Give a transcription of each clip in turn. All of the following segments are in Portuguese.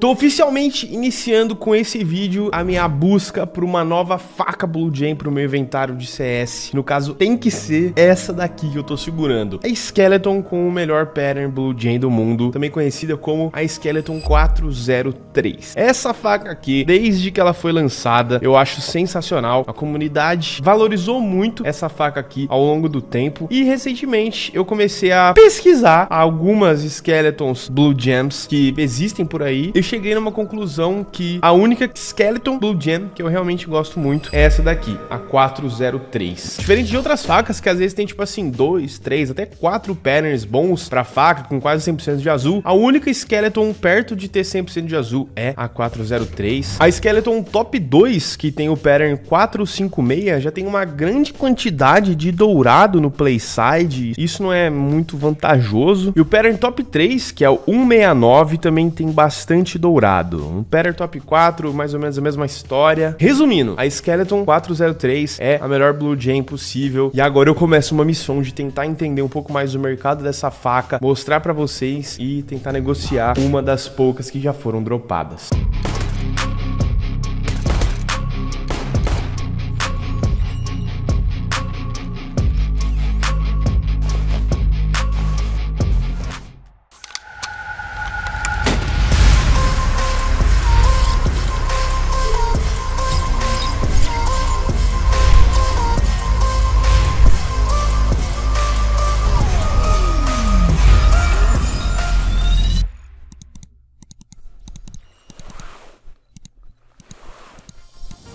Tô oficialmente iniciando com esse vídeo a minha busca por uma nova faca Blue Jam pro meu inventário de CS. No caso, tem que ser essa daqui que eu tô segurando. A Skeleton com o melhor pattern Blue Jam do mundo, também conhecida como a Skeleton 403. Essa faca aqui, desde que ela foi lançada, eu acho sensacional. A comunidade valorizou muito essa faca aqui ao longo do tempo. E recentemente eu comecei a pesquisar algumas Skeletons Blue Jams que existem por aí cheguei numa conclusão que a única Skeleton Blue Gem que eu realmente gosto muito é essa daqui, a 403. Diferente de outras facas que às vezes tem tipo assim, dois, três, até quatro patterns bons pra faca com quase 100% de azul, a única Skeleton perto de ter 100% de azul é a 403. A Skeleton Top 2, que tem o pattern 456, já tem uma grande quantidade de dourado no playside, isso não é muito vantajoso. E o pattern Top 3, que é o 169, também tem bastante Dourado. Um Pattern Top 4, mais ou menos a mesma história. Resumindo, a Skeleton 403 é a melhor Blue Jam possível. E agora eu começo uma missão de tentar entender um pouco mais do mercado dessa faca, mostrar para vocês e tentar negociar uma das poucas que já foram dropadas.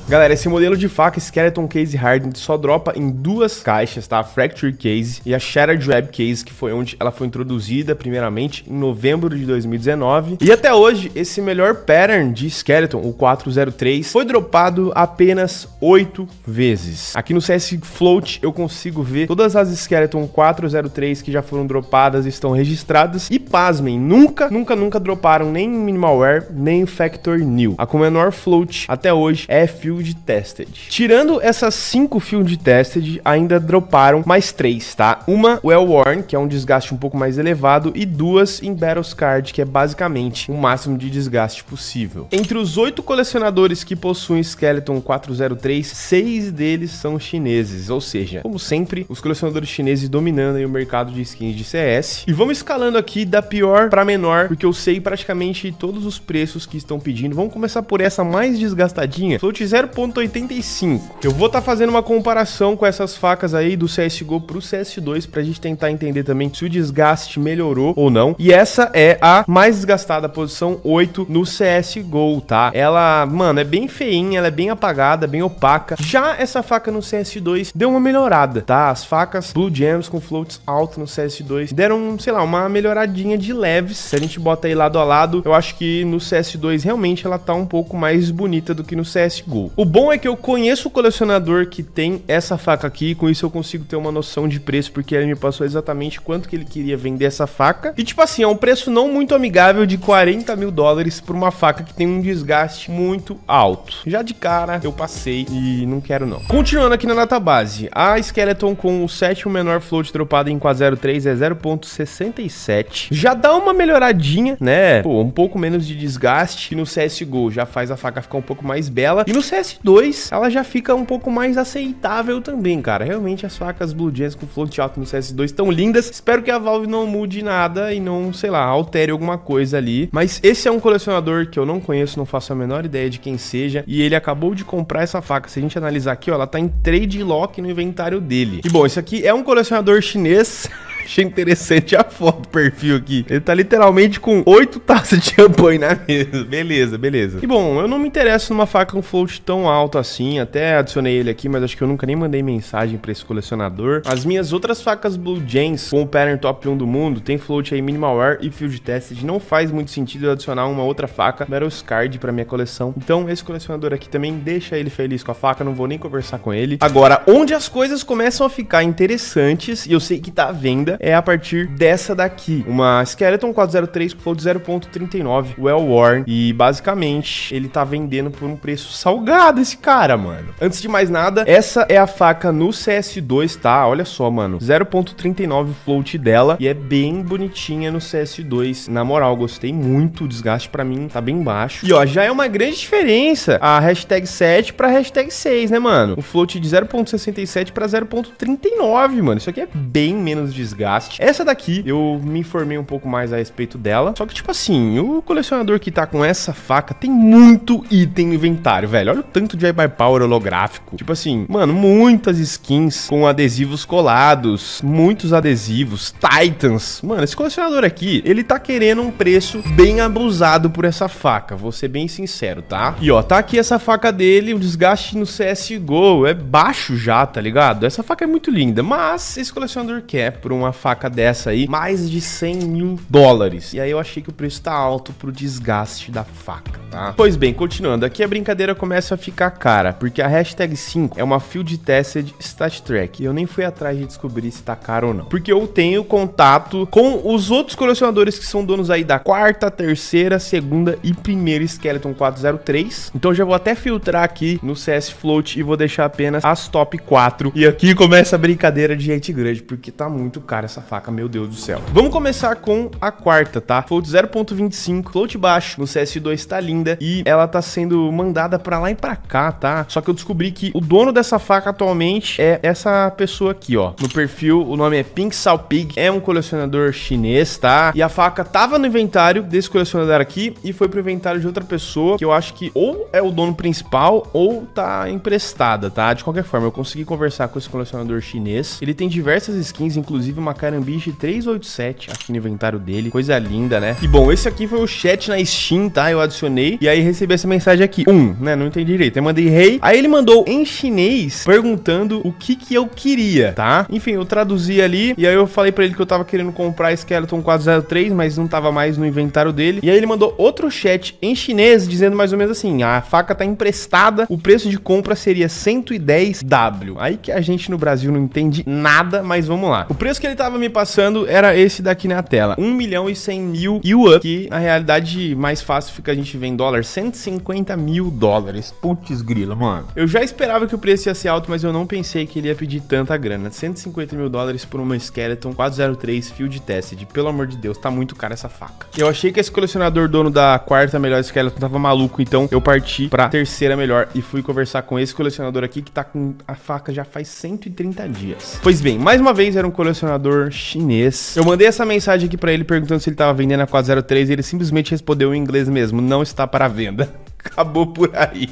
Galera, esse modelo de faca Skeleton Case Hardened só dropa em duas caixas, tá? A Fracture Case e a Shattered Web Case, que foi onde ela foi introduzida primeiramente em novembro de 2019. E até hoje, esse melhor pattern de Skeleton, o 403, foi dropado apenas 8 vezes. Aqui no CS Float eu consigo ver todas as Skeleton 403 que já foram dropadas estão registradas. E pasmem, nunca, nunca, nunca droparam nem Minimalware, nem Factor New. A com menor float até hoje é Fuse field tested. Tirando essas cinco field tested, ainda droparam mais três, tá? Uma well worn, que é um desgaste um pouco mais elevado, e duas em battles card, que é basicamente o máximo de desgaste possível. Entre os oito colecionadores que possuem Skeleton 403, seis deles são chineses, ou seja, como sempre, os colecionadores chineses dominando o mercado de skins de CS. E vamos escalando aqui da pior para menor, porque eu sei praticamente todos os preços que estão pedindo. Vamos começar por essa mais desgastadinha. Float 0.85. Eu vou estar tá fazendo uma comparação com essas facas aí do CSGO pro CS2 pra gente tentar entender também se o desgaste melhorou ou não. E essa é a mais desgastada, posição 8 no CSGO, tá? Ela, mano, é bem feinha, ela é bem apagada, bem opaca. Já essa faca no CS2 deu uma melhorada, tá? As facas Blue Gems com floats alto no CS2 deram, sei lá, uma melhoradinha de leves. Se a gente bota aí lado a lado, eu acho que no CS2 realmente ela tá um pouco mais bonita do que no CSGO. O bom é que eu conheço o colecionador que tem essa faca aqui, com isso eu consigo ter uma noção de preço, porque ele me passou exatamente quanto que ele queria vender essa faca. E tipo assim, é um preço não muito amigável de 40 mil dólares por uma faca que tem um desgaste muito alto. Já de cara, eu passei e não quero não. Continuando aqui na data base, a Skeleton com o sétimo menor float dropado em 403 é 0.67. Já dá uma melhoradinha, né? Pô, um pouco menos de desgaste, e no CSGO já faz a faca ficar um pouco mais bela. E no CS CS2, ela já fica um pouco mais aceitável também, cara. Realmente as facas Blue Gems com float alto no CS2 estão lindas. Espero que a Valve não mude nada e não, sei lá, altere alguma coisa ali. Mas esse é um colecionador que eu não conheço, não faço a menor ideia de quem seja. E ele acabou de comprar essa faca. Se a gente analisar aqui, ó, ela tá em trade lock no inventário dele. E bom, isso aqui é um colecionador chinês. Achei interessante a foto do perfil aqui. Ele tá literalmente com oito taças de champanhe na mesa. Beleza, beleza. E bom, eu não me interesso numa faca com float tão alto assim. Até adicionei ele aqui, mas acho que eu nunca nem mandei mensagem pra esse colecionador. As minhas outras facas Blue James com o pattern top 1 do mundo, tem float aí minimal Wear e field tested. Não faz muito sentido eu adicionar uma outra faca Meryl Scard pra minha coleção. Então esse colecionador aqui também deixa ele feliz com a faca, não vou nem conversar com ele. Agora, onde as coisas começam a ficar interessantes, e eu sei que tá à venda, é a partir dessa daqui. Uma Skeleton 403 com float 0.39, well worn. E basicamente ele tá vendendo por um preço salgado esse cara, mano. Antes de mais nada, essa é a faca no CS2, tá? Olha só, mano. 0.39 float dela e é bem bonitinha no CS2. Na moral, gostei muito. O desgaste pra mim tá bem baixo. E ó, já é uma grande diferença a hashtag 7 pra hashtag 6, né, mano? O float de 0.67 pra 0.39, mano. Isso aqui é bem menos desgaste desgaste. Essa daqui, eu me informei um pouco mais a respeito dela. Só que, tipo assim, o colecionador que tá com essa faca tem muito item no inventário, velho. Olha o tanto de by Power holográfico. Tipo assim, mano, muitas skins com adesivos colados, muitos adesivos, Titans. Mano, esse colecionador aqui, ele tá querendo um preço bem abusado por essa faca, vou ser bem sincero, tá? E ó, tá aqui essa faca dele, o desgaste no CSGO é baixo já, tá ligado? Essa faca é muito linda, mas esse colecionador quer por uma uma faca dessa aí, mais de 100 mil dólares. E aí eu achei que o preço tá alto pro desgaste da faca, tá? Pois bem, continuando, aqui a brincadeira começa a ficar cara, porque a hashtag 5 é uma Field Tested Stat Track, e eu nem fui atrás de descobrir se tá caro ou não, porque eu tenho contato com os outros colecionadores que são donos aí da quarta, terceira, segunda e primeira Skeleton 403, então já vou até filtrar aqui no CS Float e vou deixar apenas as top 4, e aqui começa a brincadeira de gente grande, porque tá muito caro cara, essa faca, meu Deus do céu. Vamos começar com a quarta, tá? Float 0.25, float baixo no CS2 tá linda e ela tá sendo mandada pra lá e pra cá, tá? Só que eu descobri que o dono dessa faca atualmente é essa pessoa aqui, ó. No perfil, o nome é Pink Salpig, é um colecionador chinês, tá? E a faca tava no inventário desse colecionador aqui e foi pro inventário de outra pessoa que eu acho que ou é o dono principal ou tá emprestada, tá? De qualquer forma, eu consegui conversar com esse colecionador chinês. Ele tem diversas skins, inclusive uma uma Carambiche 387 aqui no inventário dele. Coisa linda, né? E bom, esse aqui foi o chat na Steam, tá? Eu adicionei e aí recebi essa mensagem aqui. Um, né? Não entendi direito. Eu mandei rei. Hey. Aí ele mandou em chinês perguntando o que que eu queria, tá? Enfim, eu traduzi ali e aí eu falei pra ele que eu tava querendo comprar Skeleton 403, mas não tava mais no inventário dele. E aí ele mandou outro chat em chinês dizendo mais ou menos assim: ah, a faca tá emprestada, o preço de compra seria 110W. Aí que a gente no Brasil não entende nada, mas vamos lá. O preço que ele tava me passando era esse daqui na tela. 1 milhão e 100 mil yuan, que na realidade mais fácil fica a gente ver em dólar. 150 mil dólares. Putz grila, mano. Eu já esperava que o preço ia ser alto, mas eu não pensei que ele ia pedir tanta grana. 150 mil dólares por uma Skeleton 403 Field Tested. Pelo amor de Deus, tá muito cara essa faca. Eu achei que esse colecionador dono da quarta melhor Skeleton tava maluco, então eu parti pra terceira melhor e fui conversar com esse colecionador aqui que tá com a faca já faz 130 dias. Pois bem, mais uma vez era um colecionador chinês. Eu mandei essa mensagem aqui para ele perguntando se ele tava vendendo a 403 e ele simplesmente respondeu em inglês mesmo: não está para venda. Acabou por aí.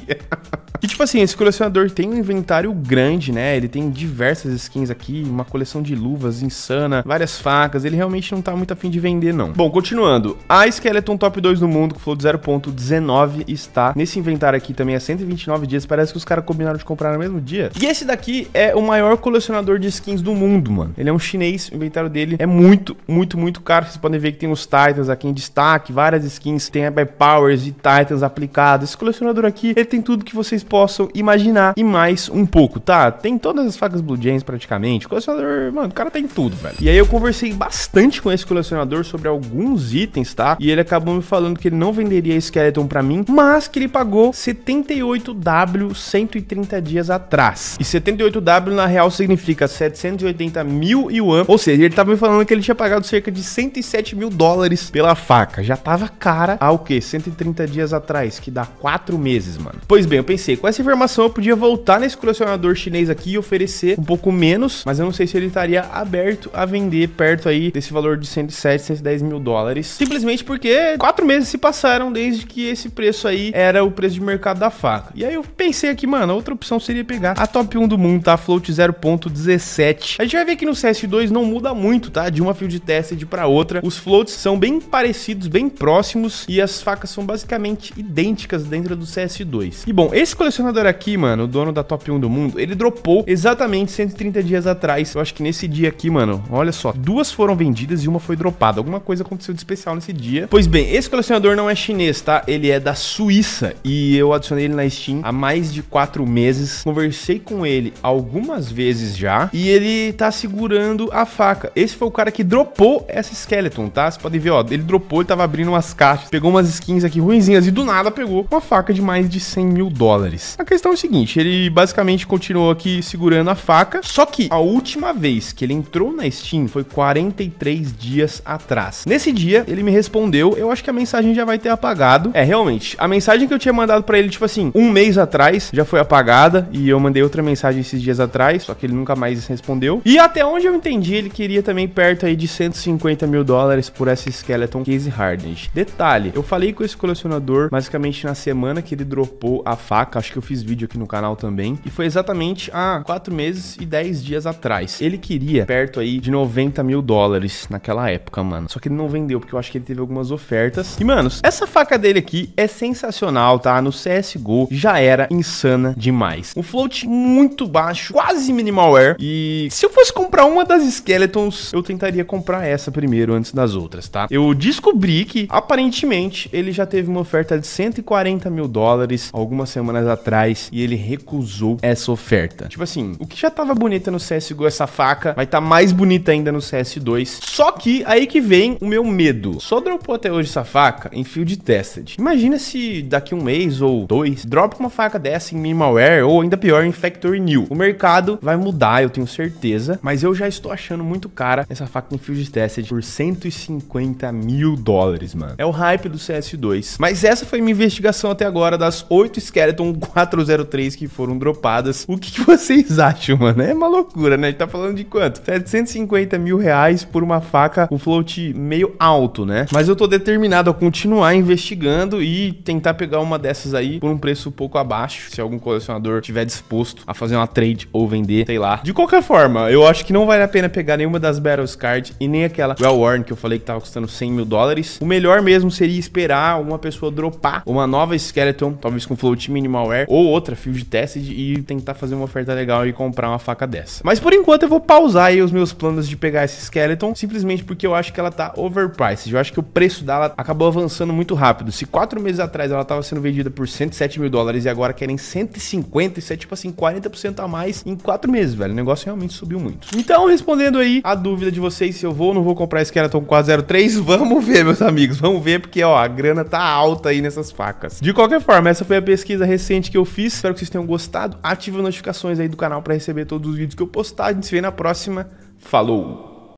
E tipo assim, esse colecionador tem um inventário grande, né? Ele tem diversas skins aqui, uma coleção de luvas insana, várias facas. Ele realmente não tá muito afim de vender, não. Bom, continuando. A Skeleton Top 2 do mundo, que falou de 0.19, está nesse inventário aqui também há 129 dias. Parece que os caras combinaram de comprar no mesmo dia. E esse daqui é o maior colecionador de skins do mundo, mano. Ele é um chinês, o inventário dele é muito, muito, muito caro. Vocês podem ver que tem os Titans aqui em destaque, várias skins. Tem a Powers e Titans aplicados. Esse colecionador aqui, ele tem tudo que vocês possam imaginar e mais um pouco, tá? Tem todas as facas Blue Jays praticamente. colecionador, mano, o cara tem tudo, velho. E aí eu conversei bastante com esse colecionador sobre alguns itens, tá? E ele acabou me falando que ele não venderia Skeleton para mim, mas que ele pagou 78W 130 dias atrás. E 78W na real significa 780 mil yuan, ou seja, ele tava me falando que ele tinha pagado cerca de 107 mil dólares pela faca. Já tava cara há o quê? 130 dias atrás, que dá 4 meses, mano. Pois bem, eu pensei, com essa informação eu podia voltar nesse colecionador chinês aqui e oferecer um pouco menos, mas eu não sei se ele estaria aberto a vender perto aí desse valor de 107, 110 mil dólares. Simplesmente porque quatro meses se passaram desde que esse preço aí era o preço de mercado da faca. E aí eu pensei aqui, mano, outra opção seria pegar a top 1 do mundo, tá? Float 0.17. A gente vai ver que no CS2 não muda muito, tá? De uma field tested para outra. Os floats são bem parecidos, bem próximos e as facas são basicamente idênticas dentro do CS2. E bom, esse colecionador colecionador aqui, mano, o dono da top 1 do mundo, ele dropou exatamente 130 dias atrás. Eu acho que nesse dia aqui, mano, olha só, duas foram vendidas e uma foi dropada. Alguma coisa aconteceu de especial nesse dia. Pois bem, esse colecionador não é chinês, tá? Ele é da Suíça e eu adicionei ele na Steam há mais de quatro meses. Conversei com ele algumas vezes já e ele tá segurando a faca. Esse foi o cara que dropou essa Skeleton, tá? Vocês podem ver, ó, ele dropou, ele tava abrindo umas caixas, pegou umas skins aqui ruinzinhas e do nada pegou uma faca de mais de 100 mil dólares. A questão é o seguinte, ele basicamente continuou aqui segurando a faca, só que a última vez que ele entrou na Steam foi 43 dias atrás. Nesse dia, ele me respondeu, eu acho que a mensagem já vai ter apagado. É, realmente, a mensagem que eu tinha mandado para ele, tipo assim, um mês atrás, já foi apagada, e eu mandei outra mensagem esses dias atrás, só que ele nunca mais respondeu. E até onde eu entendi, ele queria também perto aí de 150 mil dólares por essa Skeleton Case Hardened. Detalhe, eu falei com esse colecionador basicamente na semana que ele dropou a faca, acho que eu fiz vídeo aqui no canal também, e foi exatamente há 4 meses e 10 dias atrás. Ele queria perto aí de 90 mil dólares naquela época, mano. Só que ele não vendeu, porque eu acho que ele teve algumas ofertas. E, manos, essa faca dele aqui é sensacional, tá? No CSGO já era insana demais. Um float muito baixo, quase minimalware. E se eu fosse comprar uma das Skeletons, eu tentaria comprar essa primeiro, antes das outras, tá? Eu descobri que, aparentemente, ele já teve uma oferta de 140 mil dólares algumas semanas atrás atrás e ele recusou essa oferta. Tipo assim, o que já tava bonita no CSGO, essa faca, vai estar tá mais bonita ainda no CS2. Só que aí que vem o meu medo. Só dropou até hoje essa faca em field tested. Imagina se daqui um mês ou dois, dropa uma faca dessa em minimalware ou ainda pior, em factory new. O mercado vai mudar, eu tenho certeza, mas eu já estou achando muito cara essa faca em field tested por 150 mil dólares, mano. É o hype do CS2. Mas essa foi minha investigação até agora das 8 Skeleton 403 que foram dropadas. O que, que vocês acham, mano? É uma loucura, né? A gente tá falando de quanto? 750 mil reais por uma faca, o float meio alto, né? Mas eu tô determinado a continuar investigando e tentar pegar uma dessas aí por um preço um pouco abaixo, se algum colecionador tiver disposto a fazer uma trade ou vender, sei lá. De qualquer forma, eu acho que não vale a pena pegar nenhuma das Battles Card e nem aquela Well Worn que eu falei que tava custando 100 mil dólares. O melhor mesmo seria esperar uma pessoa dropar uma nova Skeleton, talvez com float minimal malware ou outra field tested e tentar fazer uma oferta legal e comprar uma faca dessa. Mas por enquanto eu vou pausar aí os meus planos de pegar esse Skeleton, simplesmente porque eu acho que ela tá overpriced. Eu acho que o preço dela acabou avançando muito rápido. Se quatro meses atrás ela tava sendo vendida por 107 mil dólares e agora querem 150, isso é tipo assim 40% a mais em quatro meses, velho. O negócio realmente subiu muito. Então, respondendo aí a dúvida de vocês se eu vou ou não vou comprar Skeleton 403, vamos ver, meus amigos, vamos ver, porque ó, a grana tá alta aí nessas facas. De qualquer forma, essa foi a pesquisa recente diferente que eu fiz. Espero que vocês tenham gostado. Ative as notificações aí do canal para receber todos os vídeos que eu postar. A gente se vê na próxima. Falou!